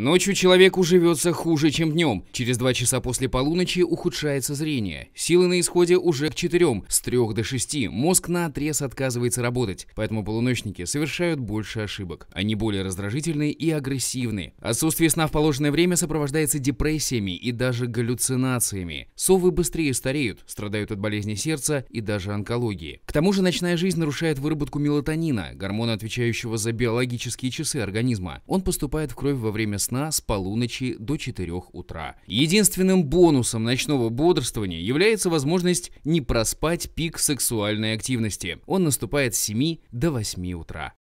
Ночью человеку живется хуже, чем днем. Через два часа после полуночи ухудшается зрение. Силы на исходе уже к четырем, с трех до шести. Мозг на отрез отказывается работать, поэтому полуночники совершают больше ошибок. Они более раздражительны и агрессивны. Отсутствие сна в положенное время сопровождается депрессиями и даже галлюцинациями. Совы быстрее стареют, страдают от болезней сердца и даже онкологии. К тому же ночная жизнь нарушает выработку мелатонина, гормона, отвечающего за биологические часы организма. Он поступает в кровь во время сна сна с полуночи до 4 утра. Единственным бонусом ночного бодрствования является возможность не проспать пик сексуальной активности. Он наступает с 7 до 8 утра.